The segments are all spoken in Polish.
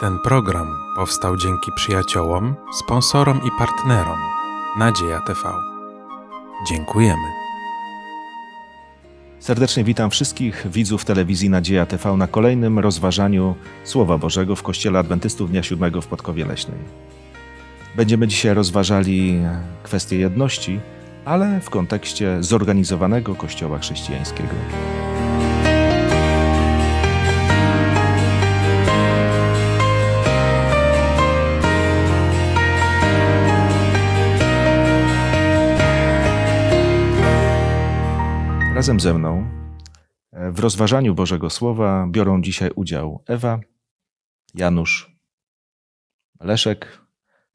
Ten program powstał dzięki przyjaciołom, sponsorom i partnerom Nadzieja TV. Dziękujemy. Serdecznie witam wszystkich widzów telewizji Nadzieja TV na kolejnym rozważaniu Słowa Bożego w Kościele Adwentystów Dnia Siódmego w Podkowie Leśnej. Będziemy dzisiaj rozważali kwestię jedności, ale w kontekście zorganizowanego Kościoła chrześcijańskiego. Razem ze mną e, w rozważaniu Bożego Słowa biorą dzisiaj udział Ewa, Janusz, Leszek,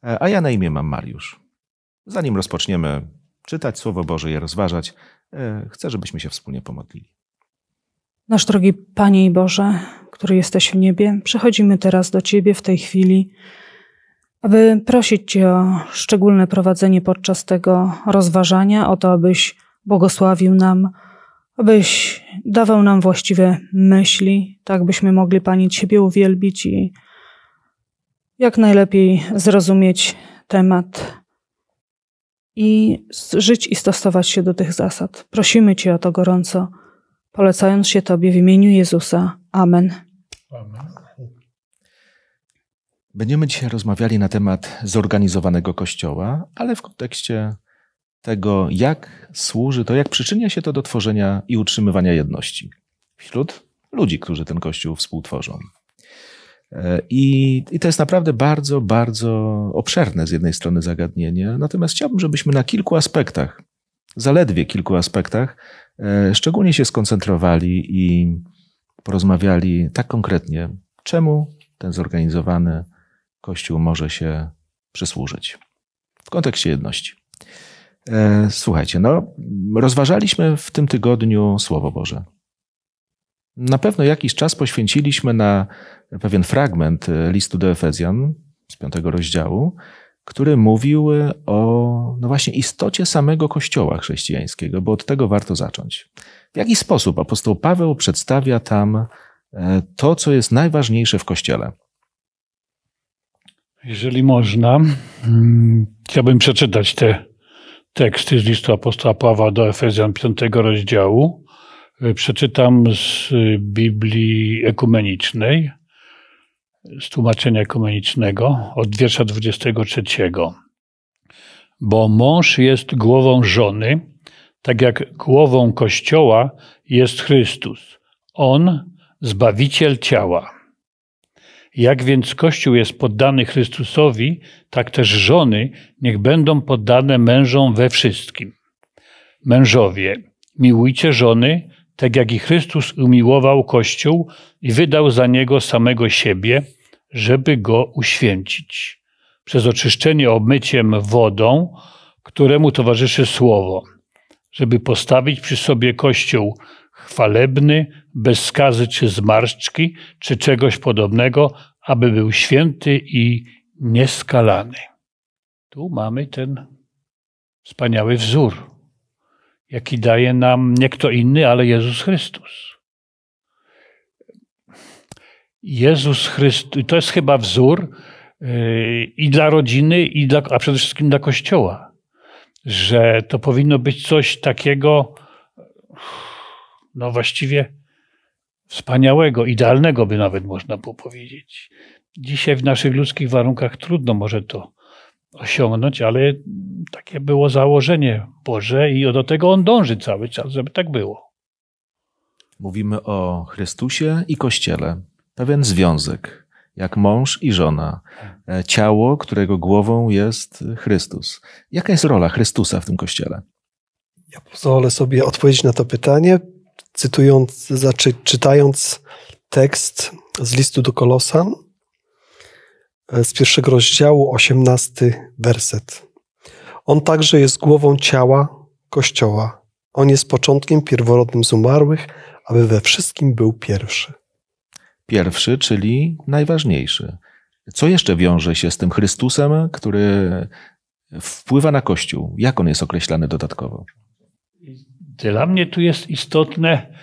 e, a ja na imię mam Mariusz. Zanim rozpoczniemy czytać Słowo Boże i rozważać, e, chcę, żebyśmy się wspólnie pomodlili. Nasz drogi Panie i Boże, który jesteś w niebie, przechodzimy teraz do Ciebie w tej chwili, aby prosić Cię o szczególne prowadzenie podczas tego rozważania, o to, abyś błogosławił nam abyś dawał nam właściwe myśli, tak byśmy mogli Pani Ciebie uwielbić i jak najlepiej zrozumieć temat i żyć i stosować się do tych zasad. Prosimy Cię o to gorąco, polecając się Tobie w imieniu Jezusa. Amen. Amen. Będziemy dzisiaj rozmawiali na temat zorganizowanego kościoła, ale w kontekście tego, jak służy to, jak przyczynia się to do tworzenia i utrzymywania jedności wśród ludzi, którzy ten kościół współtworzą. E, I, I, to jest naprawdę bardzo, bardzo obszerne z jednej strony zagadnienie, natomiast chciałbym, żebyśmy na kilku aspektach, zaledwie kilku aspektach, e, szczególnie się skoncentrowali i porozmawiali tak konkretnie, czemu ten zorganizowany kościół może się przysłużyć w kontekście jedności. E, słuchajcie, no, rozważaliśmy w tym tygodniu Słowo Boże. Na pewno jakiś czas poświęciliśmy na pewien fragment e, listu do Efezjan z piątego rozdziału, który mówił e, o no właśnie istocie samego Kościoła chrześcijańskiego, bo od tego warto zacząć. W jaki sposób apostoł Paweł przedstawia tam to, co jest najważniejsze w Kościele? Jeżeli można, mm, chciałbym przeczytać te teksty z listu apostoła Pawła do Efezjan 5 rozdziału. Y, przeczytam z y, Biblii Ekumenicznej, z tłumaczenia ekumenicznego, od wiersza 23. Bo mąż jest głową żony, tak jak głową Kościoła jest Chrystus. On, Zbawiciel ciała. Jak więc Kościół jest poddany Chrystusowi, tak też żony niech będą poddane mężom we wszystkim. Mężowie, miłujcie żony, tak jak i Chrystus umiłował Kościół i wydał za niego samego siebie, żeby go uświęcić. Przez oczyszczenie obmyciem wodą, któremu towarzyszy słowo, żeby postawić przy sobie Kościół chwalebny, bez skazy czy zmarszczki, czy czegoś podobnego, aby był święty i nieskalany. Tu mamy ten wspaniały wzór, jaki daje nam nie kto inny, ale Jezus Chrystus. Jezus Chrystus, to jest chyba wzór y, i dla rodziny, i dla, a przede wszystkim dla Kościoła, że to powinno być coś takiego, no właściwie wspaniałego, idealnego by nawet można było powiedzieć. Dzisiaj w naszych ludzkich warunkach trudno może to osiągnąć, ale takie było założenie Boże i do tego On dąży cały czas, żeby tak było. Mówimy o Chrystusie i Kościele. Pewien związek, jak mąż i żona. E, ciało, którego głową jest Chrystus. Jaka jest rola Chrystusa w tym Kościele? Ja pozwolę sobie odpowiedzieć na to pytanie, cytując, znaczy czytając tekst z listu do Kolosan e, z pierwszego rozdziału, osiemnasty werset. On także jest głową ciała Kościoła. On jest początkiem pierworodnym z umarłych, aby we wszystkim był pierwszy. Pierwszy, czyli najważniejszy. Co jeszcze wiąże się z tym Chrystusem, który wpływa na Kościół? Jak on jest określany dodatkowo? Dla mnie tu jest istotne,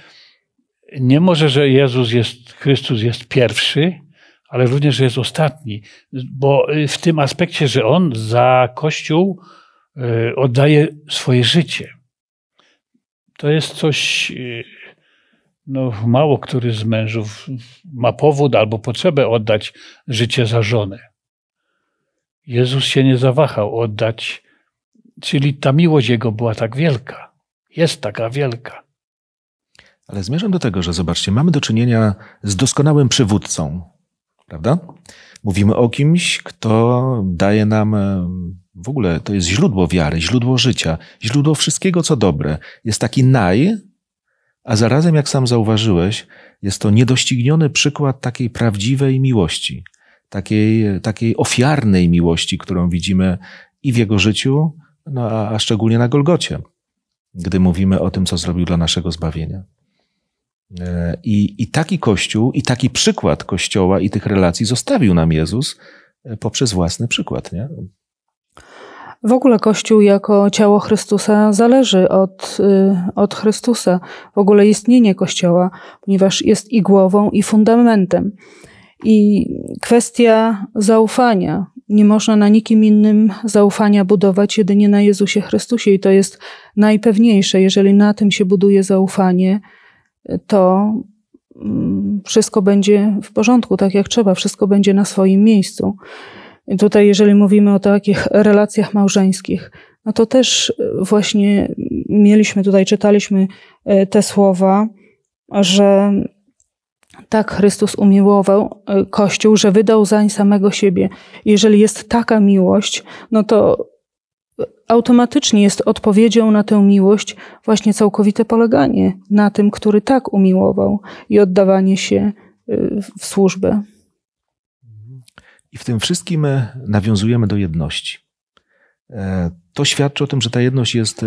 nie może, że Jezus jest, Chrystus jest pierwszy, ale również, że jest ostatni, bo y, w tym aspekcie, że on za Kościół y, oddaje swoje życie. To jest coś, y, no, mało który z mężów ma powód albo potrzebę oddać życie za żonę. Jezus się nie zawahał oddać, czyli ta miłość jego była tak wielka jest taka wielka. Ale zmierzam do tego, że zobaczcie, mamy do czynienia z doskonałym przywódcą, prawda? Mówimy o kimś, kto daje nam e, w ogóle to jest źródło wiary, źródło życia, źródło wszystkiego, co dobre. Jest taki naj, a zarazem, jak sam zauważyłeś, jest to niedościgniony przykład takiej prawdziwej miłości, takiej, takiej ofiarnej miłości, którą widzimy i w jego życiu, no, a, a szczególnie na Golgocie gdy mówimy o tym, co zrobił dla naszego zbawienia. E, I, I taki Kościół, i taki przykład Kościoła i tych relacji zostawił nam Jezus e, poprzez własny przykład. Nie? W ogóle Kościół jako ciało Chrystusa zależy od, y, od Chrystusa, w ogóle istnienie Kościoła, ponieważ jest i głową, i fundamentem. I kwestia zaufania, nie można na nikim innym zaufania budować, jedynie na Jezusie Chrystusie, i to jest najpewniejsze. Jeżeli na tym się buduje zaufanie, to mm, wszystko będzie w porządku, tak jak trzeba, wszystko będzie na swoim miejscu. I tutaj, jeżeli mówimy o takich relacjach małżeńskich, no to też y, właśnie mieliśmy tutaj, czytaliśmy y, te słowa, że tak Chrystus umiłował y, Kościół, że wydał zań samego siebie. Jeżeli jest taka miłość, no to y, automatycznie jest odpowiedzią na tę miłość właśnie całkowite poleganie na tym, który tak umiłował i oddawanie się y, w służbę. I w tym wszystkim e, nawiązujemy do jedności. E, to świadczy o tym, że ta jedność jest e,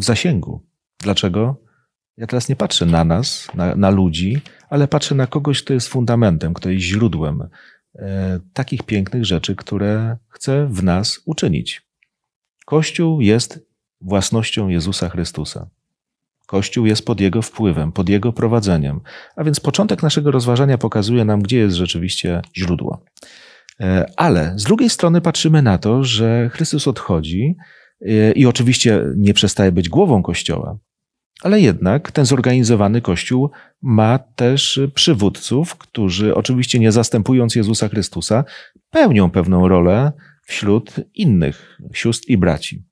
w zasięgu. Dlaczego? Ja teraz nie patrzę na nas, na, na ludzi, ale patrzę na kogoś, kto jest fundamentem, kto jest źródłem e, takich pięknych rzeczy, które chce w nas uczynić. Kościół jest własnością Jezusa Chrystusa. Kościół jest pod jego wpływem, pod jego prowadzeniem. A więc początek naszego rozważania pokazuje nam, gdzie jest rzeczywiście źródło. E, ale z drugiej strony patrzymy na to, że Chrystus odchodzi e, i oczywiście nie przestaje być głową Kościoła ale jednak ten zorganizowany Kościół ma też przywódców, którzy oczywiście nie zastępując Jezusa Chrystusa, pełnią pewną rolę wśród innych sióstr i braci.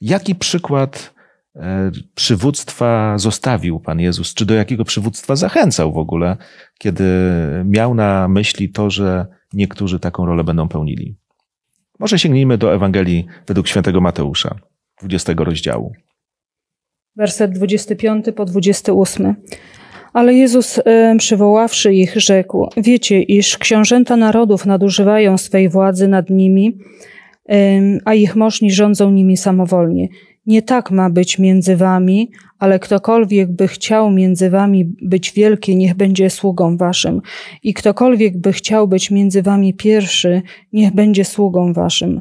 Jaki przykład e, przywództwa zostawił Pan Jezus? Czy do jakiego przywództwa zachęcał w ogóle, kiedy miał na myśli to, że niektórzy taką rolę będą pełnili? Może sięgnijmy do Ewangelii według świętego Mateusza, 20 rozdziału werset 25 po 28. Ale Jezus, przywoławszy ich, rzekł: Wiecie, iż książęta narodów nadużywają swej władzy nad nimi, a ich możni rządzą nimi samowolnie. Nie tak ma być między wami, ale ktokolwiek by chciał między wami być wielki, niech będzie sługą waszym. I ktokolwiek by chciał być między wami pierwszy, niech będzie sługą waszym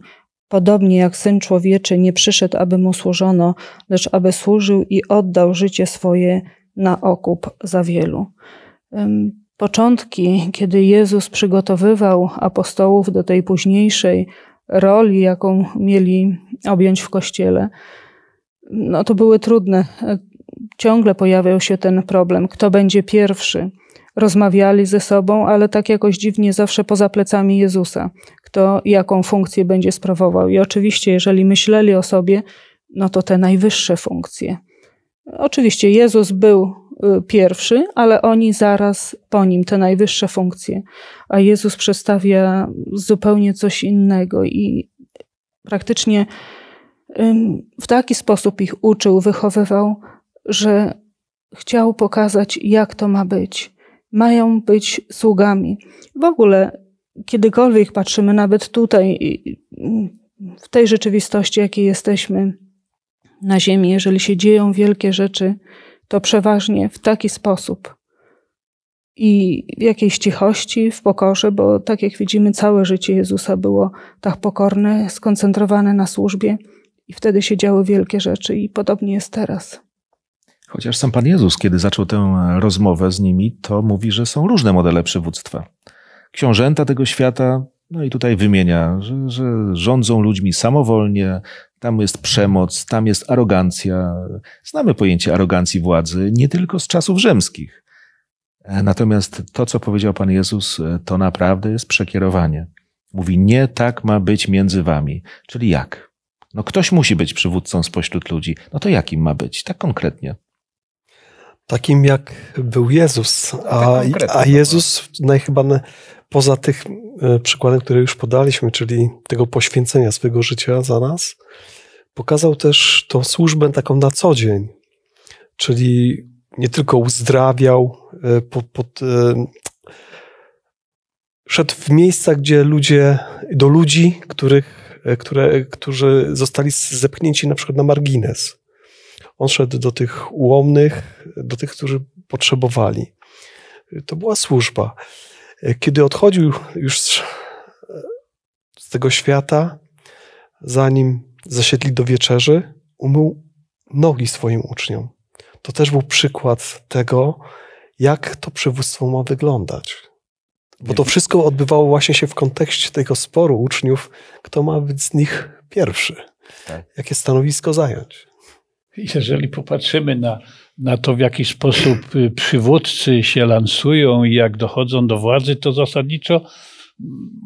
Podobnie jak Syn Człowieczy nie przyszedł, aby mu służono, lecz aby służył i oddał życie swoje na okup za wielu. Początki, kiedy Jezus przygotowywał apostołów do tej późniejszej roli, jaką mieli objąć w kościele, no to były trudne. E, ciągle pojawiał się ten problem, kto będzie pierwszy rozmawiali ze sobą, ale tak jakoś dziwnie zawsze poza plecami Jezusa, kto jaką funkcję będzie sprawował. I oczywiście, jeżeli myśleli o sobie, no to te najwyższe funkcje. Oczywiście Jezus był y, pierwszy, ale oni zaraz po nim, te najwyższe funkcje. A Jezus przedstawia zupełnie coś innego i praktycznie w taki sposób ich uczył, wychowywał, że chciał pokazać, jak to ma być mają być sługami. W ogóle, kiedykolwiek patrzymy, nawet tutaj, w tej rzeczywistości, jakiej jesteśmy na Ziemi, jeżeli się dzieją wielkie rzeczy, to przeważnie w taki sposób. I w jakiejś cichości, w pokorze, bo tak jak widzimy, całe życie Jezusa było tak pokorne, skoncentrowane na służbie, i wtedy się działy wielkie rzeczy, i podobnie jest teraz. Chociaż sam Pan Jezus, kiedy zaczął tę e, rozmowę z nimi, to mówi, że są różne modele przywództwa. Książęta tego świata, no i tutaj wymienia, że, że rządzą ludźmi samowolnie, tam jest przemoc, tam jest arogancja. Znamy pojęcie arogancji władzy nie tylko z czasów rzymskich. E, natomiast to, co powiedział Pan Jezus, e, to naprawdę jest przekierowanie. Mówi, nie tak ma być między wami. Czyli jak? No ktoś musi być przywódcą spośród ludzi. No to jakim ma być? Tak konkretnie takim jak był Jezus. No, tak a, a no Jezus najchyba poza tych e, przykładem, które już podaliśmy, czyli tego poświęcenia swojego życia za nas, pokazał też tą służbę taką na co dzień. Czyli nie tylko uzdrawiał, e, pod, pod, e, szedł w miejsca, gdzie ludzie, do ludzi, których, które, którzy zostali zepchnięci na przykład na margines. On szedł do tych ułomnych, do tych, którzy potrzebowali. To była służba. Kiedy odchodził już z tego świata, zanim zasiedli do wieczerzy, umył nogi swoim uczniom. To też był przykład tego, jak to przywództwo ma wyglądać. Bo to wszystko odbywało właśnie się w kontekście tego sporu uczniów, kto ma być z nich pierwszy, tak. jakie stanowisko zająć. Jeżeli popatrzymy na, na to, w jaki sposób y, przywódcy się lansują i jak dochodzą do władzy, to zasadniczo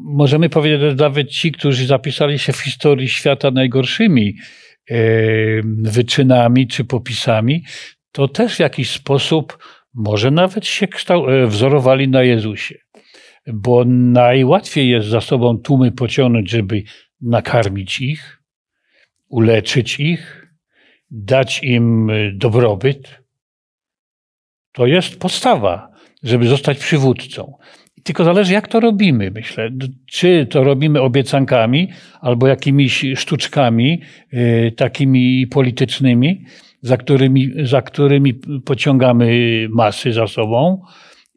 możemy powiedzieć, że nawet ci, którzy zapisali się w historii świata najgorszymi y, wyczynami czy popisami, to też w jakiś sposób może nawet się e, wzorowali na Jezusie. Bo najłatwiej jest za sobą tłumy pociągnąć, żeby nakarmić ich, uleczyć ich dać im y, dobrobyt, to jest podstawa, żeby zostać przywódcą. Tylko zależy, jak to robimy, myślę. Czy to robimy obiecankami albo jakimiś sztuczkami, y, takimi politycznymi, za którymi, za którymi pociągamy masy za sobą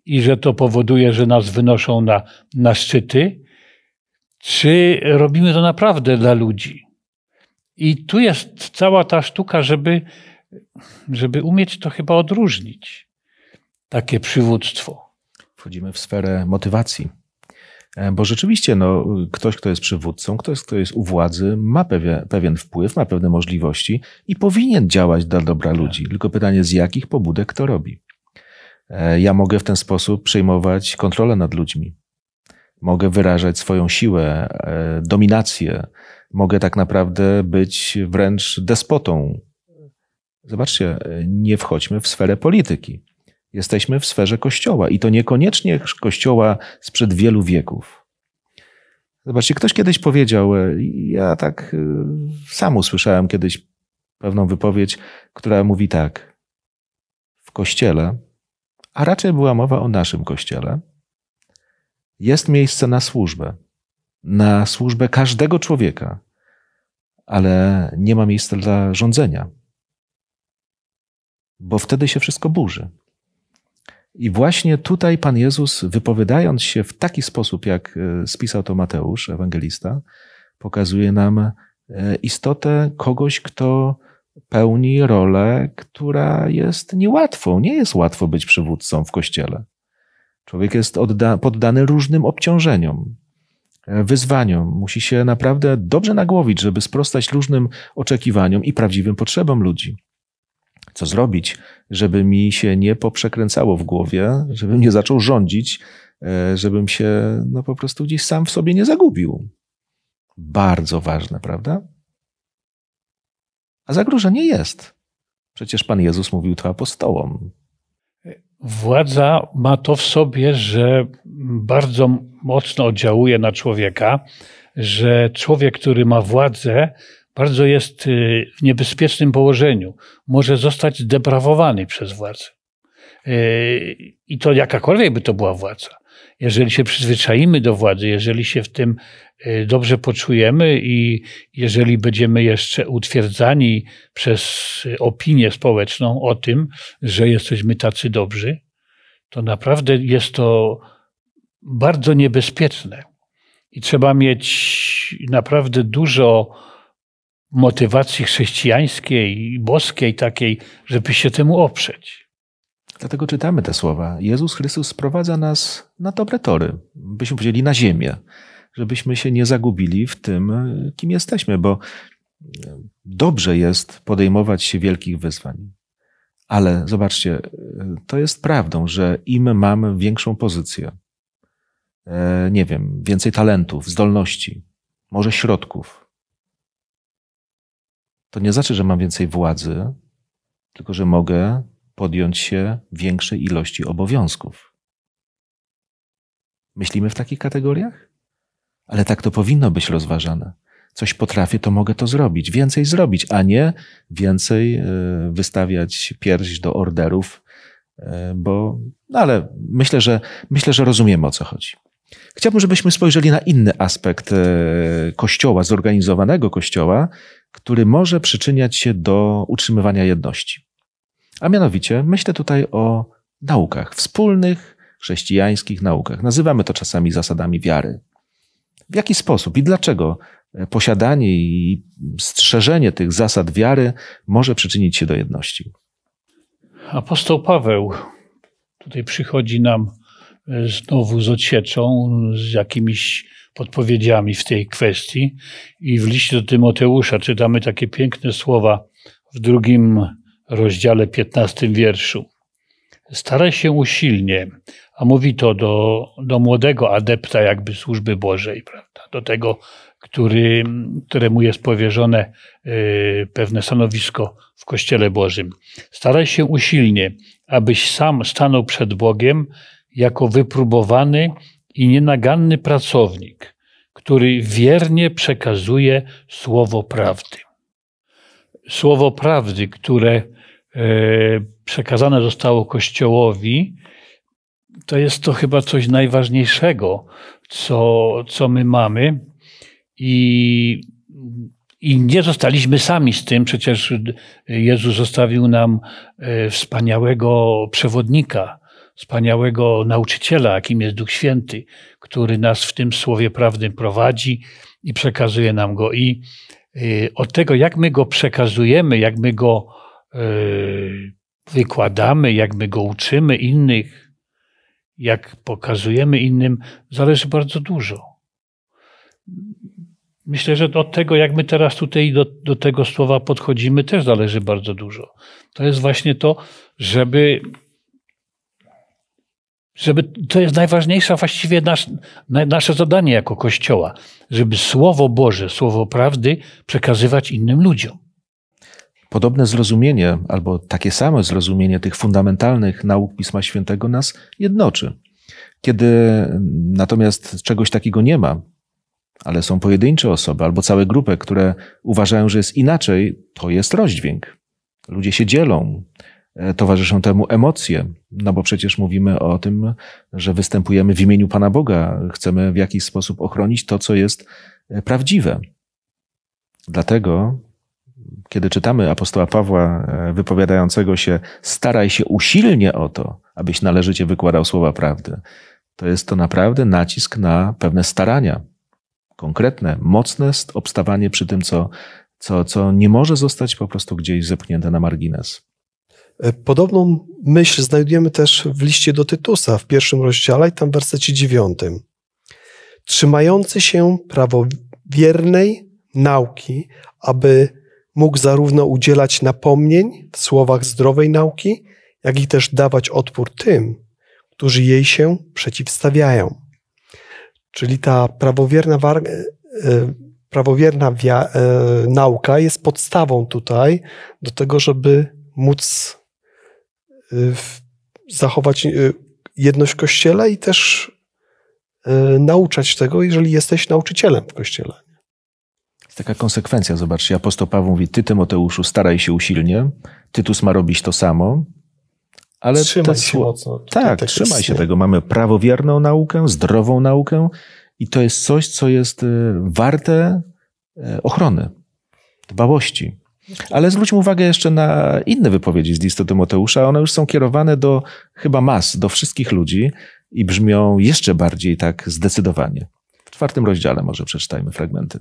i że to powoduje, że nas wynoszą na, na szczyty. Czy robimy to naprawdę dla ludzi? I tu jest cała ta sztuka, żeby, żeby umieć to chyba odróżnić. Takie przywództwo. Wchodzimy w sferę motywacji. E, bo rzeczywiście no, ktoś, kto jest przywódcą, ktoś, kto jest u władzy, ma pewien, pewien wpływ, ma pewne możliwości i powinien działać dla dobra tak. ludzi. Tylko pytanie, z jakich pobudek to robi? E, ja mogę w ten sposób przejmować kontrolę nad ludźmi. Mogę wyrażać swoją siłę, e, dominację, mogę tak naprawdę być wręcz despotą. Zobaczcie, nie wchodźmy w sferę polityki. Jesteśmy w sferze kościoła i to niekoniecznie kościoła sprzed wielu wieków. Zobaczcie, ktoś kiedyś powiedział, e, ja tak e, sam usłyszałem kiedyś pewną wypowiedź, która mówi tak: W kościele, a raczej była mowa o naszym kościele, jest miejsce na służbę na służbę każdego człowieka, ale nie ma miejsca dla rządzenia, bo wtedy się wszystko burzy. I właśnie tutaj Pan Jezus, wypowiadając się w taki sposób, jak e, spisał to Mateusz, ewangelista, pokazuje nam e, istotę kogoś, kto pełni rolę, która jest niełatwą. Nie jest łatwo być przywódcą w kościele. Człowiek jest podda poddany różnym obciążeniom, wyzwaniom. Musi się naprawdę dobrze nagłowić, żeby sprostać różnym oczekiwaniom i prawdziwym potrzebom ludzi. Co zrobić, żeby mi się nie poprzekręcało w głowie, żebym nie zaczął rządzić, e, żebym się no, po prostu gdzieś sam w sobie nie zagubił. Bardzo ważne, prawda? A zagrożenie jest. Przecież Pan Jezus mówił to apostołom. Władza ma to w sobie, że bardzo mocno oddziałuje na człowieka, że człowiek, który ma władzę, bardzo jest y, w niebezpiecznym położeniu. Może zostać zdeprawowany przez władzę. Y, I to jakakolwiek by to była władza. Jeżeli się przyzwyczaimy do władzy, jeżeli się w tym y, dobrze poczujemy i jeżeli będziemy jeszcze utwierdzani przez opinię społeczną o tym, że jesteśmy tacy dobrzy, to naprawdę jest to bardzo niebezpieczne. I trzeba mieć naprawdę dużo motywacji chrześcijańskiej boskiej takiej, żeby się temu oprzeć. Dlatego czytamy te słowa. Jezus Chrystus sprowadza nas na dobre tory, byśmy powiedzieli na ziemię, żebyśmy się nie zagubili w tym, kim jesteśmy, bo dobrze jest podejmować się wielkich wyzwań. Ale zobaczcie, to jest prawdą, że im mamy większą pozycję, E, nie wiem, więcej talentów, zdolności, może środków, to nie znaczy, że mam więcej władzy, tylko że mogę podjąć się większej ilości obowiązków. Myślimy w takich kategoriach? Ale tak to powinno być rozważane. Coś potrafię, to mogę to zrobić, więcej zrobić, a nie więcej e, wystawiać pierś do orderów, e, bo no ale myślę, że myślę, że rozumiemy o co chodzi. Chciałbym, żebyśmy spojrzeli na inny aspekt e, kościoła, zorganizowanego kościoła, który może przyczyniać się do utrzymywania jedności. A mianowicie myślę tutaj o naukach, wspólnych chrześcijańskich naukach. Nazywamy to czasami zasadami wiary. W jaki sposób i dlaczego e, posiadanie i strzeżenie tych zasad wiary może przyczynić się do jedności? Apostoł Paweł tutaj przychodzi nam znowu z odsieczą, z jakimiś podpowiedziami w tej kwestii. I w liście do Tymoteusza czytamy takie piękne słowa w drugim rozdziale, 15 wierszu. Staraj się usilnie, a mówi to do, do młodego adepta jakby służby Bożej, prawda? do tego, który, któremu jest powierzone y, pewne stanowisko w Kościele Bożym. Staraj się usilnie, abyś sam stanął przed Bogiem jako wypróbowany i nienaganny pracownik, który wiernie przekazuje słowo prawdy. Słowo prawdy, które e, przekazane zostało Kościołowi, to jest to chyba coś najważniejszego, co, co my mamy. I, I nie zostaliśmy sami z tym. Przecież Jezus zostawił nam e, wspaniałego przewodnika, wspaniałego nauczyciela, jakim jest Duch Święty, który nas w tym słowie prawdym prowadzi i przekazuje nam go. I y, od tego, jak my go przekazujemy, jak my go y, wykładamy, jak my go uczymy innych, jak pokazujemy innym, zależy bardzo dużo. Myślę, że od tego, jak my teraz tutaj do, do tego słowa podchodzimy, też zależy bardzo dużo. To jest właśnie to, żeby żeby, to jest najważniejsze właściwie nasz, nasze zadanie jako Kościoła, żeby Słowo Boże, Słowo Prawdy przekazywać innym ludziom. Podobne zrozumienie, albo takie samo zrozumienie tych fundamentalnych nauk Pisma Świętego nas jednoczy. Kiedy natomiast czegoś takiego nie ma, ale są pojedyncze osoby albo całe grupy, które uważają, że jest inaczej, to jest rozdźwięk. Ludzie się dzielą, E, towarzyszą temu emocje, no bo przecież mówimy o tym, że występujemy w imieniu Pana Boga, chcemy w jakiś sposób ochronić to, co jest e, prawdziwe. Dlatego, kiedy czytamy apostoła Pawła e, wypowiadającego się, staraj się usilnie o to, abyś należycie wykładał słowa prawdy, to jest to naprawdę nacisk na pewne starania, konkretne, mocne obstawanie przy tym, co, co, co nie może zostać po prostu gdzieś zepchnięte na margines. E, podobną myśl znajdujemy też w liście do Tytusa w pierwszym rozdziale i tam w wersecie dziewiątym. Trzymający się prawowiernej nauki, aby mógł zarówno udzielać napomnień w słowach zdrowej nauki, jak i też dawać odpór tym, którzy jej się przeciwstawiają. Czyli ta prawowierna, e, e, prawowierna nauka jest podstawą tutaj do tego, żeby móc Y, zachować y, jedność w kościele i też y, nauczać tego, jeżeli jesteś nauczycielem w kościele. Jest taka konsekwencja, zobaczcie, apostoł Paweł mówi, ty Tymoteuszu staraj się usilnie, Tytus ma robić to samo, ale trzymaj te... się mocno. Tak, tak, tak trzymaj się nie. tego. Mamy prawowierną naukę, zdrową naukę i to jest coś, co jest warte ochrony, dbałości. Ale zwróćmy uwagę jeszcze na inne wypowiedzi z listu Tymoteusza. One już są kierowane do chyba mas, do wszystkich ludzi i brzmią jeszcze bardziej tak zdecydowanie. W czwartym rozdziale może przeczytajmy fragmenty.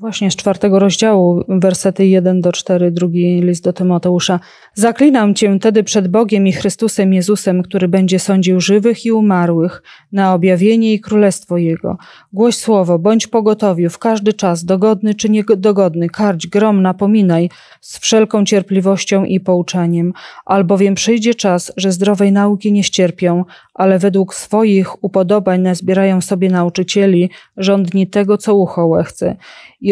Właśnie z czwartego rozdziału, wersety 1 do 4, drugi list do Tymoteusza. Zaklinam cię tedy przed Bogiem i Chrystusem Jezusem, który będzie sądził żywych i umarłych, na objawienie i królestwo Jego. Głoś słowo, bądź pogotowiu w każdy czas, dogodny czy niedogodny, karć, grom, napominaj, z wszelką cierpliwością i pouczeniem, albowiem przyjdzie czas, że zdrowej nauki nie ścierpią, ale według swoich upodobań nazbierają sobie nauczycieli, rządni tego, co ucho łechce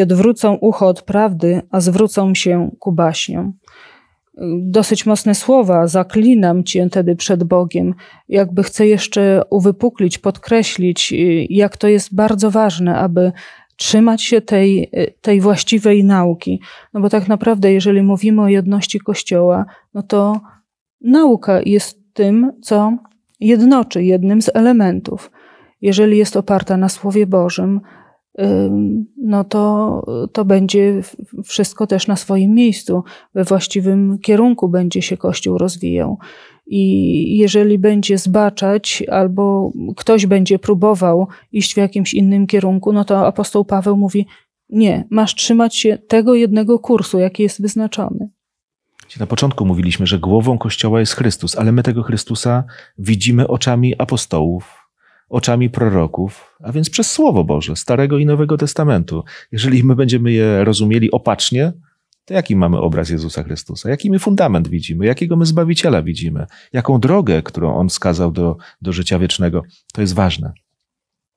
odwrócą ucho od prawdy, a zwrócą się ku baśniom. Dosyć mocne słowa, zaklinam cię tedy przed Bogiem, jakby chcę jeszcze uwypuklić, podkreślić, y, jak to jest bardzo ważne, aby trzymać się tej, y, tej właściwej nauki. No bo tak naprawdę, jeżeli mówimy o jedności Kościoła, no to nauka jest tym, co jednoczy jednym z elementów. Jeżeli jest oparta na Słowie Bożym, no to, to będzie wszystko też na swoim miejscu, we właściwym kierunku będzie się Kościół rozwijał. I jeżeli będzie zbaczać, albo ktoś będzie próbował iść w jakimś innym kierunku, no to apostoł Paweł mówi: Nie, masz trzymać się tego jednego kursu, jaki jest wyznaczony. Na początku mówiliśmy, że głową Kościoła jest Chrystus, ale my tego Chrystusa widzimy oczami apostołów oczami proroków, a więc przez Słowo Boże, Starego i Nowego Testamentu. Jeżeli my będziemy je rozumieli opacznie, to jaki mamy obraz Jezusa Chrystusa? Jaki my fundament widzimy? Jakiego my Zbawiciela widzimy? Jaką drogę, którą On wskazał do, do życia wiecznego? To jest ważne.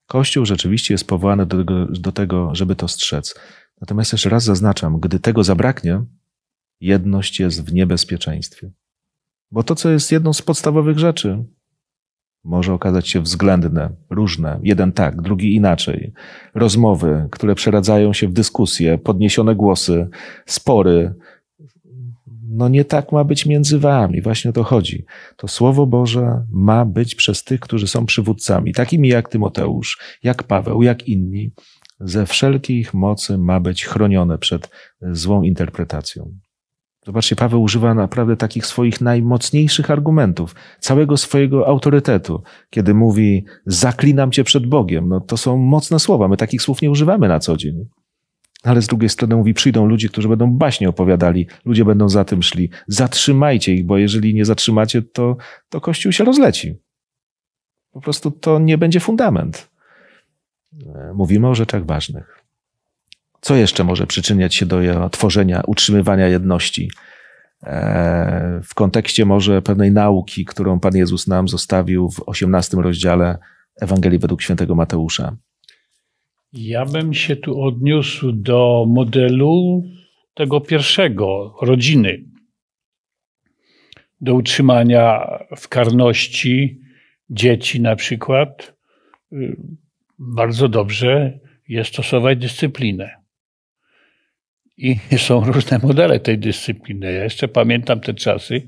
Kościół rzeczywiście jest powołany do tego, do tego, żeby to strzec. Natomiast jeszcze raz zaznaczam, gdy tego zabraknie, jedność jest w niebezpieczeństwie. Bo to, co jest jedną z podstawowych rzeczy, może okazać się względne, różne, jeden tak, drugi inaczej. Rozmowy, które przeradzają się w dyskusje, podniesione głosy, spory. No nie tak ma być między wami, właśnie o to chodzi. To Słowo Boże ma być przez tych, którzy są przywódcami, takimi jak Tymoteusz, jak Paweł, jak inni, ze wszelkiej ich mocy ma być chronione przed złą interpretacją. Zobaczcie, Paweł używa naprawdę takich swoich najmocniejszych argumentów, całego swojego autorytetu, kiedy mówi: Zaklinam cię przed Bogiem. No to są mocne słowa. My takich słów nie używamy na co dzień. Ale z drugiej strony mówi: Przyjdą ludzie, którzy będą baśnie opowiadali, ludzie będą za tym szli. Zatrzymajcie ich, bo jeżeli nie zatrzymacie, to, to Kościół się rozleci. Po prostu to nie będzie fundament. E, mówimy o rzeczach ważnych. Co jeszcze może przyczyniać się do tworzenia, utrzymywania jedności? E, w kontekście może pewnej nauki, którą Pan Jezus nam zostawił w 18 rozdziale Ewangelii według świętego Mateusza. Ja bym się tu odniósł do modelu tego pierwszego, rodziny, do utrzymania w karności dzieci na przykład. Y, bardzo dobrze jest stosować dyscyplinę i są różne modele tej dyscypliny. Ja jeszcze pamiętam te czasy,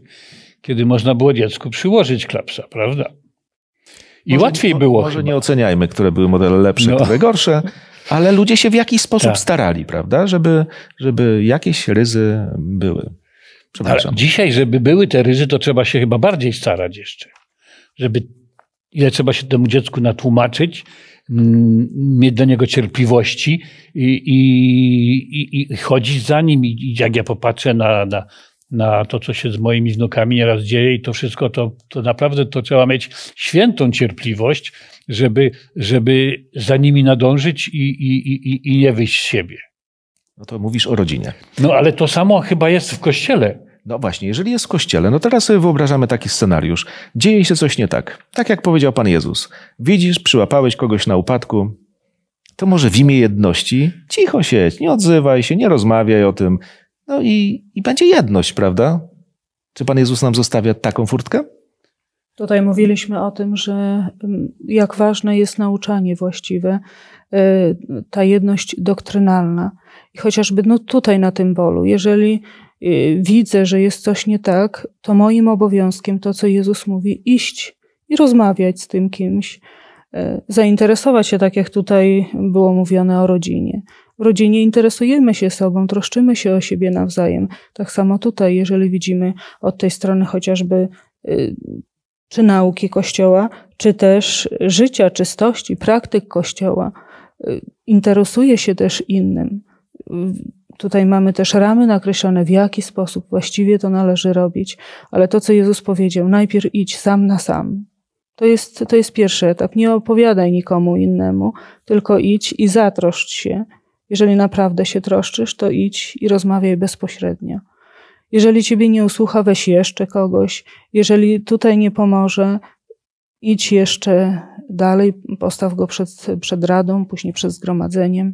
kiedy można było dziecku przyłożyć klapsa, prawda? I może, łatwiej było. Może chyba. nie oceniajmy, które były modele lepsze, no. które gorsze, ale ludzie się w jakiś sposób tak. starali, prawda? Żeby, żeby jakieś ryzy były. Ale dzisiaj, żeby były te ryzy, to trzeba się chyba bardziej starać jeszcze. Żeby ile trzeba się temu dziecku natłumaczyć, Mm, mieć do niego cierpliwości i, i, i, i chodzić za nim. I jak ja popatrzę na, na, na to, co się z moimi wnukami nieraz dzieje i to wszystko, to, to naprawdę to trzeba mieć świętą cierpliwość, żeby, żeby za nimi nadążyć i, i, i, i nie wyjść z siebie. No to mówisz o rodzinie. No ale to samo chyba jest w kościele. No właśnie, jeżeli jest w kościele, no teraz sobie wyobrażamy taki scenariusz. Dzieje się coś nie tak. Tak jak powiedział Pan Jezus. Widzisz, przyłapałeś kogoś na upadku, to może w imię jedności cicho siedź, nie odzywaj się, nie rozmawiaj o tym. No i, i będzie jedność, prawda? Czy Pan Jezus nam zostawia taką furtkę? Tutaj mówiliśmy o tym, że mm, jak ważne jest nauczanie właściwe, y, ta jedność doktrynalna. I chociażby no tutaj na tym polu, jeżeli Y, widzę, że jest coś nie tak, to moim obowiązkiem, to co Jezus mówi, iść i rozmawiać z tym kimś, e, zainteresować się, tak jak tutaj było mówione o rodzinie. W rodzinie interesujemy się sobą, troszczymy się o siebie nawzajem. Tak samo tutaj, jeżeli widzimy od tej strony chociażby y, czy nauki Kościoła, czy też życia, czystości, praktyk Kościoła, y, interesuje się też innym Tutaj mamy też ramy nakreślone, w jaki sposób właściwie to należy robić, ale to, co Jezus powiedział, najpierw idź sam na sam. To jest, to jest pierwszy etap. Nie opowiadaj nikomu innemu, tylko idź i zatroszcz się. Jeżeli naprawdę się troszczysz, to idź i rozmawiaj bezpośrednio. Jeżeli ciebie nie usłucha, weź jeszcze kogoś. Jeżeli tutaj nie pomoże, idź jeszcze dalej, postaw go przed, przed radą, później przed zgromadzeniem.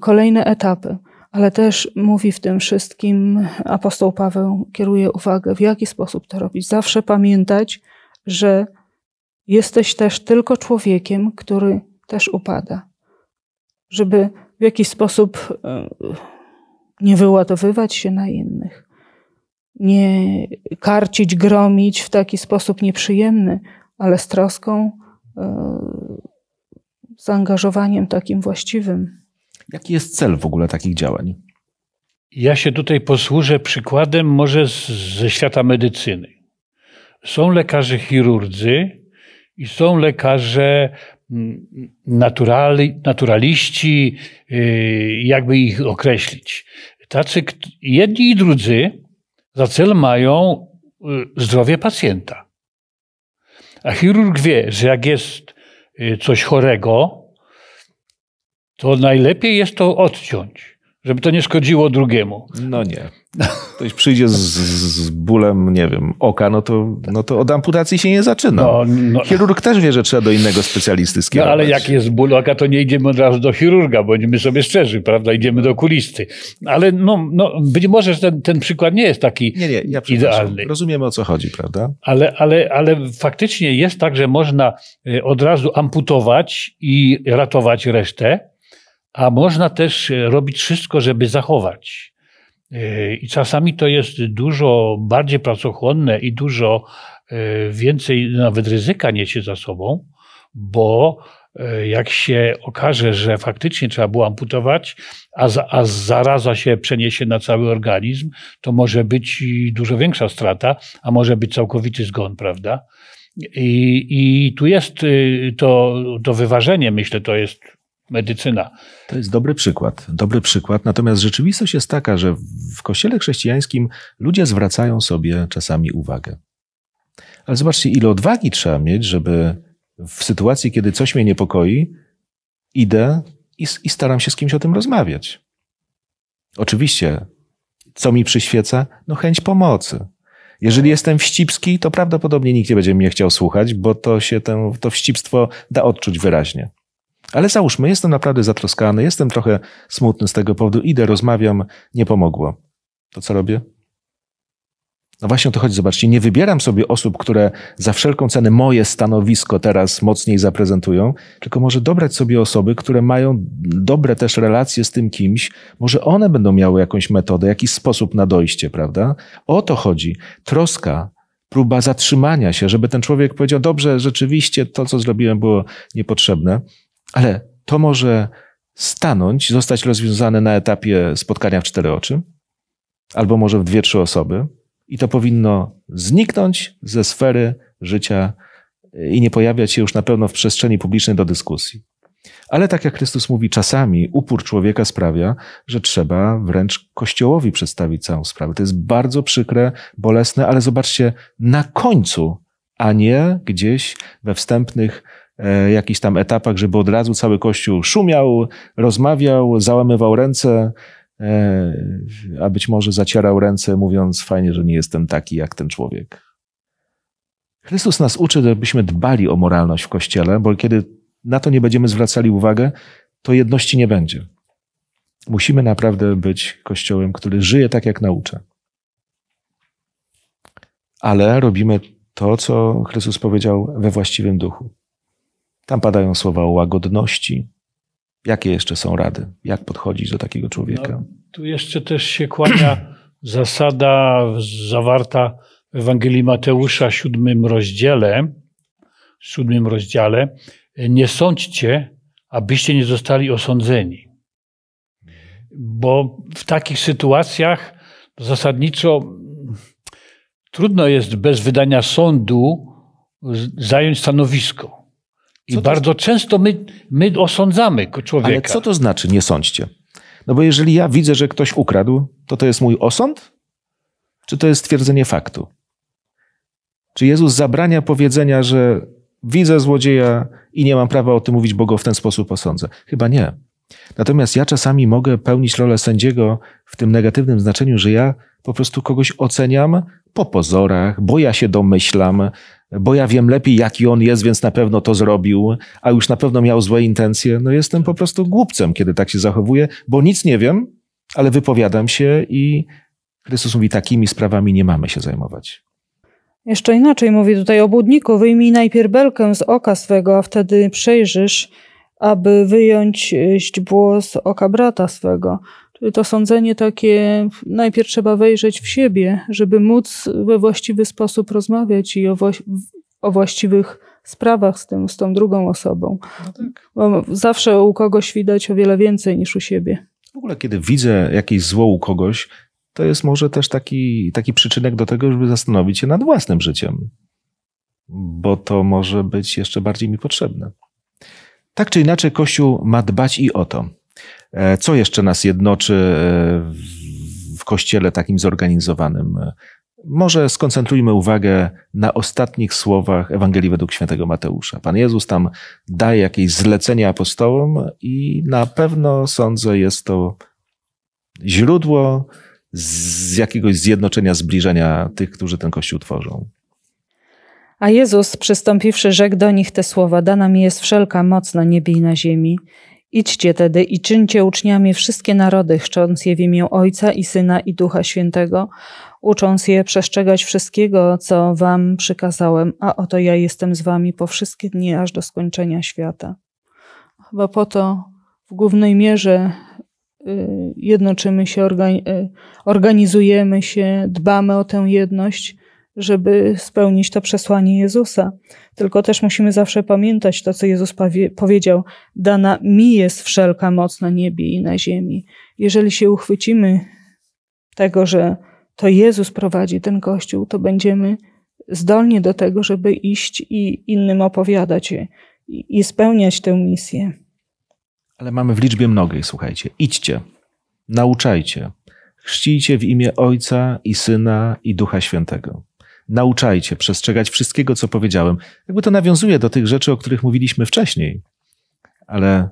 Kolejne etapy ale też mówi w tym wszystkim apostoł Paweł, kieruje uwagę, w jaki sposób to robić. Zawsze pamiętać, że jesteś też tylko człowiekiem, który też upada. Żeby w jakiś sposób e, nie wyładowywać się na innych, nie karcić, gromić w taki sposób nieprzyjemny, ale z troską, e, zaangażowaniem takim właściwym. Jaki jest cel w ogóle takich działań? Ja się tutaj posłużę przykładem może z, ze świata medycyny. Są lekarze chirurdzy i są lekarze mm, naturali, naturaliści, yy, jakby ich określić. Tacy, jedni i drudzy za cel mają yy, zdrowie pacjenta. A chirurg wie, że jak jest yy, coś chorego, to najlepiej jest to odciąć, żeby to nie szkodziło drugiemu. No nie. Ktoś przyjdzie z, z bólem, nie wiem, oka, no to, no to od amputacji się nie zaczyna. No, no. Chirurg też wie, że trzeba do innego specjalisty skierować. No ale jak jest ból oka, to nie idziemy od razu do chirurga, bądźmy sobie szczerzy, prawda? Idziemy do okulisty. Ale no, no być może ten, ten przykład nie jest taki nie, nie, ja idealny. Rozumiemy o co chodzi, prawda? Ale, ale, ale faktycznie jest tak, że można y, od razu amputować i ratować resztę a można też e, robić wszystko, żeby zachować. E, I czasami to jest dużo bardziej pracochłonne i dużo e, więcej nawet ryzyka niesie za sobą, bo jak się okaże, że faktycznie trzeba było amputować, a, za, a zaraza się przeniesie na cały organizm, to może być dużo większa strata, a może być całkowity zgon, prawda? I, i tu jest y, to, to wyważenie, myślę, to jest medycyna. To jest dobry przykład, dobry przykład. Natomiast rzeczywistość jest taka, że w kościele chrześcijańskim ludzie zwracają sobie czasami uwagę. Ale zobaczcie, ile odwagi trzeba mieć, żeby w sytuacji, kiedy coś mnie niepokoi, idę i, i staram się z kimś o tym rozmawiać. Oczywiście, co mi przyświeca? No chęć pomocy. Jeżeli jestem wścibski, to prawdopodobnie nikt nie będzie mnie chciał słuchać, bo to się ten, to wścibstwo da odczuć wyraźnie. Ale załóżmy, jestem naprawdę zatroskany, jestem trochę smutny z tego powodu, idę, rozmawiam, nie pomogło. To co robię? No właśnie o to chodzi, zobaczcie, nie wybieram sobie osób, które za wszelką cenę moje stanowisko teraz mocniej zaprezentują, tylko może dobrać sobie osoby, które mają dobre też relacje z tym kimś, może one będą miały jakąś metodę, jakiś sposób na dojście, prawda? O to chodzi. Troska, próba zatrzymania się, żeby ten człowiek powiedział, dobrze, rzeczywiście to, co zrobiłem, było niepotrzebne, ale to może stanąć, zostać rozwiązane na etapie spotkania w cztery oczy, albo może w dwie, trzy osoby, i to powinno zniknąć ze sfery życia i nie pojawiać się już na pewno w przestrzeni publicznej do dyskusji. Ale tak jak Chrystus mówi, czasami upór człowieka sprawia, że trzeba wręcz Kościołowi przedstawić całą sprawę. To jest bardzo przykre, bolesne, ale zobaczcie, na końcu, a nie gdzieś we wstępnych E, jakichś tam etapach, żeby od razu cały kościół szumiał, rozmawiał, załamywał ręce, e, a być może zacierał ręce, mówiąc fajnie, że nie jestem taki jak ten człowiek. Chrystus nas uczy, żebyśmy dbali o moralność w kościele, bo kiedy na to nie będziemy zwracali uwagę, to jedności nie będzie. Musimy naprawdę być kościołem, który żyje tak, jak naucza. Ale robimy to, co Chrystus powiedział, we właściwym duchu. Tam padają słowa o łagodności. Jakie jeszcze są rady? Jak podchodzić do takiego no, człowieka? No, tu jeszcze też się kłania zasada zawarta w Ewangelii Mateusza, siódmym rozdziale. Siódmym rozdziale. Nie sądźcie, abyście nie zostali osądzeni. Bo w takich sytuacjach zasadniczo trudno jest bez wydania sądu zająć stanowisko. I to... bardzo znaczy? często my, my osądzamy człowieka. Ale co to znaczy nie sądźcie? No bo jeżeli ja widzę, że ktoś ukradł, to to jest mój osąd? Czy to jest stwierdzenie faktu? Czy Jezus zabrania powiedzenia, że widzę złodzieja i nie mam prawa o tym mówić, bo go w ten sposób osądzę? Chyba nie. Natomiast ja czasami mogę pełnić rolę sędziego w tym negatywnym znaczeniu, że ja po prostu kogoś oceniam po pozorach, bo ja się domyślam, bo ja wiem lepiej, jaki on jest, więc na pewno to zrobił, a już na pewno miał złe intencje. No jestem po prostu głupcem, kiedy tak się zachowuję, bo nic nie wiem, ale wypowiadam się i Chrystus mówi, takimi sprawami nie mamy się zajmować. Jeszcze inaczej mówię tutaj budniku. wyjmij najpierw belkę z oka swego, a wtedy przejrzysz, aby wyjąć źdźbło z oka brata swego to sądzenie takie, najpierw trzeba wejrzeć w siebie, żeby móc we właściwy sposób rozmawiać i o, o właściwych sprawach z, tym, z tą drugą osobą. No tak. Bo zawsze u kogoś widać o wiele więcej niż u siebie. W ogóle, kiedy widzę jakieś zło u kogoś, to jest może też taki, taki przyczynek do tego, żeby zastanowić się nad własnym życiem, bo to może być jeszcze bardziej mi potrzebne. Tak czy inaczej, Kościół ma dbać i o to, E, co jeszcze nas jednoczy e, w kościele takim zorganizowanym? E, może skoncentrujmy uwagę na ostatnich słowach Ewangelii według świętego Mateusza. Pan Jezus tam daje jakieś zlecenie apostołom i na pewno sądzę jest to źródło z jakiegoś zjednoczenia, zbliżenia tych, którzy ten kościół tworzą. A Jezus, przystąpiwszy, rzekł do nich te słowa: Dana mi jest wszelka moc na niebie i na ziemi. Idźcie tedy i czyńcie uczniami wszystkie narody, chrzcząc je w imię Ojca i Syna i Ducha Świętego, ucząc je przestrzegać wszystkiego, co wam przykazałem, a oto ja jestem z wami po wszystkie dni, aż do skończenia świata. Chyba po to w głównej mierze y, jednoczymy się, y, organizujemy się, dbamy o tę jedność, żeby spełnić to przesłanie Jezusa. Tylko też musimy zawsze pamiętać to, co Jezus powiedział: Dana mi jest wszelka moc na niebie i na ziemi. Jeżeli się uchwycimy tego, że to Jezus prowadzi ten kościół, to będziemy zdolni do tego, żeby iść i innym opowiadać i spełniać tę misję. Ale mamy w liczbie mnogiej, słuchajcie. Idźcie, nauczajcie, chrzcijcie w imię Ojca i Syna i Ducha Świętego nauczajcie przestrzegać wszystkiego, co powiedziałem. Jakby to nawiązuje do tych rzeczy, o których mówiliśmy wcześniej. Ale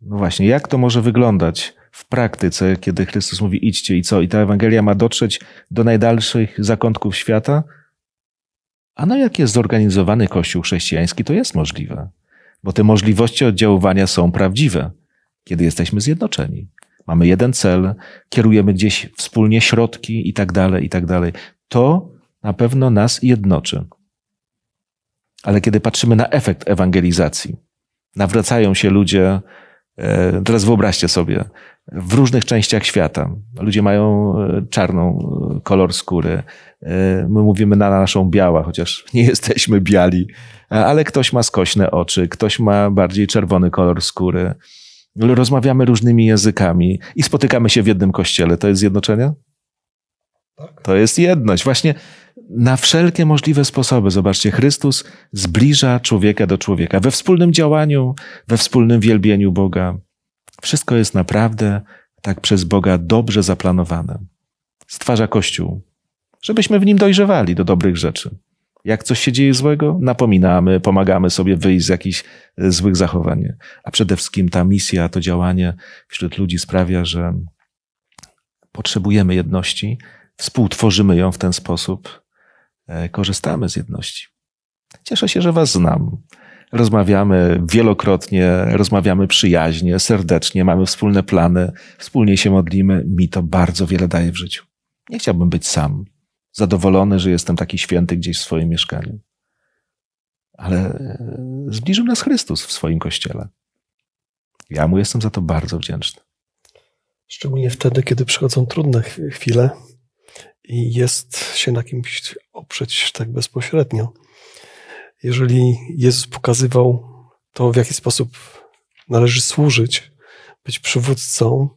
no właśnie, jak to może wyglądać w praktyce, kiedy Chrystus mówi idźcie i co? I ta Ewangelia ma dotrzeć do najdalszych zakątków świata? A no jak jest zorganizowany Kościół chrześcijański, to jest możliwe. Bo te możliwości oddziaływania są prawdziwe, kiedy jesteśmy zjednoczeni. Mamy jeden cel, kierujemy gdzieś wspólnie środki i tak dalej, i tak dalej. To na pewno nas jednoczy. Ale kiedy patrzymy na efekt ewangelizacji, nawracają się ludzie, e, teraz wyobraźcie sobie, w różnych częściach świata. Ludzie mają e, czarną e, kolor skóry. My mówimy na naszą biała, chociaż nie jesteśmy biali, ale ktoś ma skośne oczy, ktoś ma bardziej czerwony kolor skóry. Rozmawiamy różnymi językami i spotykamy się w jednym kościele. To jest zjednoczenie? Tak. To jest jedność. Właśnie na wszelkie możliwe sposoby, zobaczcie, Chrystus zbliża człowieka do człowieka we wspólnym działaniu, we wspólnym wielbieniu Boga. Wszystko jest naprawdę tak przez Boga dobrze zaplanowane. Stwarza Kościół, żebyśmy w nim dojrzewali do dobrych rzeczy. Jak coś się dzieje złego, napominamy, pomagamy sobie wyjść z jakichś e, złych zachowań. A przede wszystkim ta misja, to działanie wśród ludzi sprawia, że potrzebujemy jedności, współtworzymy ją w ten sposób, e, korzystamy z jedności. Cieszę się, że Was znam. Rozmawiamy wielokrotnie, rozmawiamy przyjaźnie, serdecznie, mamy wspólne plany, wspólnie się modlimy. Mi to bardzo wiele daje w życiu. Nie chciałbym być sam, zadowolony, że jestem taki święty gdzieś w swoim mieszkaniu. Ale e, zbliżył nas Chrystus w swoim kościele. Ja mu jestem za to bardzo wdzięczny. Szczególnie wtedy, kiedy przychodzą trudne chwile, i jest się na kimś oprzeć tak bezpośrednio. Jeżeli Jezus pokazywał to, w jaki sposób należy służyć, być przywódcą,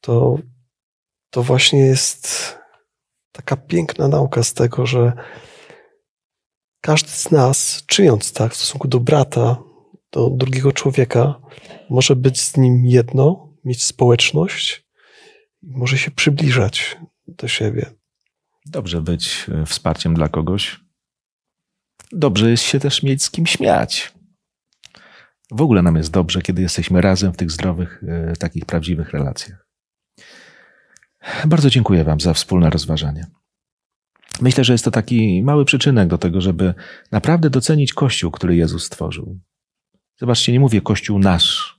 to, to właśnie jest taka piękna nauka z tego, że każdy z nas, czyjąc tak w stosunku do brata, do drugiego człowieka, może być z nim jedno, mieć społeczność, może się przybliżać do siebie. Dobrze być e, wsparciem dla kogoś. Dobrze jest się też mieć z kim śmiać. W ogóle nam jest dobrze, kiedy jesteśmy razem w tych zdrowych, e, takich prawdziwych relacjach. Bardzo dziękuję Wam za wspólne rozważanie. Myślę, że jest to taki mały przyczynek do tego, żeby naprawdę docenić Kościół, który Jezus stworzył. Zobaczcie, nie mówię Kościół nasz,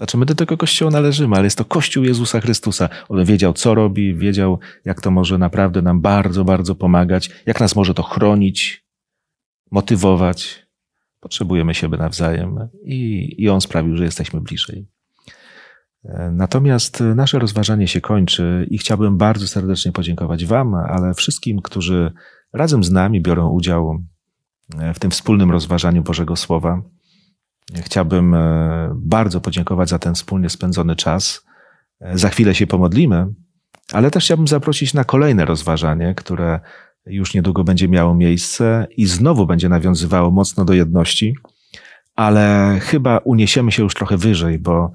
znaczy, my do tego kościoła należymy, ale jest to kościół Jezusa Chrystusa. On wiedział, co robi, wiedział, jak to może naprawdę nam bardzo, bardzo pomagać, jak nas może to chronić, motywować. Potrzebujemy siebie nawzajem i, i on sprawił, że jesteśmy bliżej. E, natomiast nasze rozważanie się kończy i chciałbym bardzo serdecznie podziękować Wam, ale wszystkim, którzy razem z nami biorą udział e, w tym wspólnym rozważaniu Bożego Słowa. Chciałbym e, bardzo podziękować za ten wspólnie spędzony czas. E, za chwilę się pomodlimy, ale też chciałbym zaprosić na kolejne rozważanie, które już niedługo będzie miało miejsce i znowu będzie nawiązywało mocno do jedności, ale chyba uniesiemy się już trochę wyżej, bo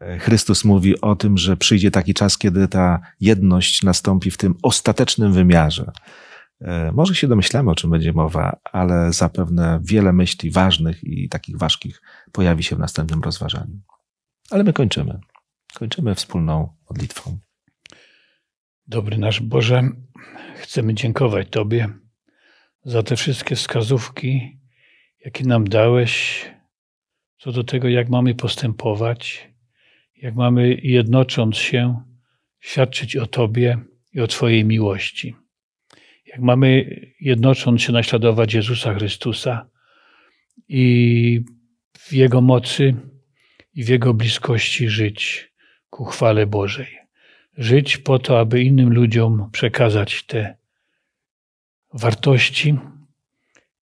e, Chrystus mówi o tym, że przyjdzie taki czas, kiedy ta jedność nastąpi w tym ostatecznym wymiarze. E, może się domyślamy, o czym będzie mowa, ale zapewne wiele myśli ważnych i takich ważkich pojawi się w następnym rozważaniu. Ale my kończymy. Kończymy wspólną modlitwą. Dobry nasz Boże, chcemy dziękować Tobie za te wszystkie wskazówki, jakie nam dałeś co do tego, jak mamy postępować, jak mamy jednocząc się świadczyć o Tobie i o Twojej miłości. Jak mamy jednocząc się naśladować Jezusa Chrystusa i w Jego mocy i w Jego bliskości żyć ku chwale Bożej. Żyć po to, aby innym ludziom przekazać te wartości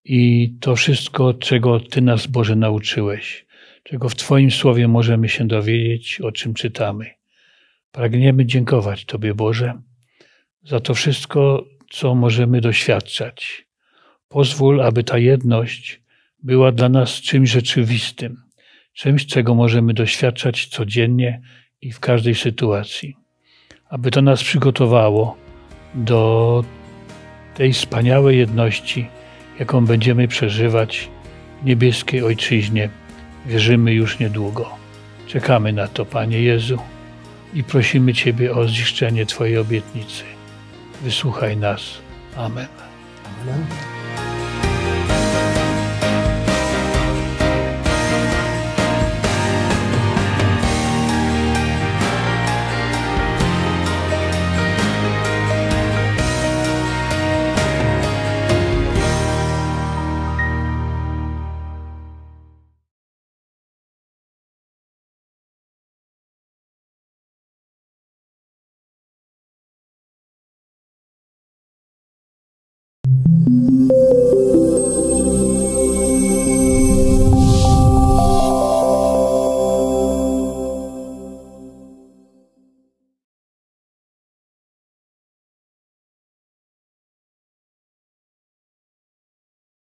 i to wszystko, czego Ty nas, Boże, nauczyłeś, czego w Twoim słowie możemy się dowiedzieć, o czym czytamy. Pragniemy dziękować Tobie, Boże, za to wszystko, co możemy doświadczać. Pozwól, aby ta jedność była dla nas czymś rzeczywistym, czymś, czego możemy doświadczać codziennie i w każdej sytuacji. Aby to nas przygotowało do tej wspaniałej jedności, jaką będziemy przeżywać w niebieskiej Ojczyźnie. Wierzymy już niedługo. Czekamy na to, Panie Jezu, i prosimy Ciebie o ziszczenie Twojej obietnicy wysłuchaj nas. Amen. Amen.